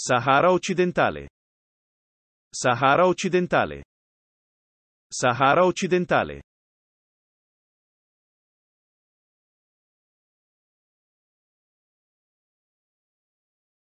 Sahara occidentale. Sahara occidentale. Sahara occidentale.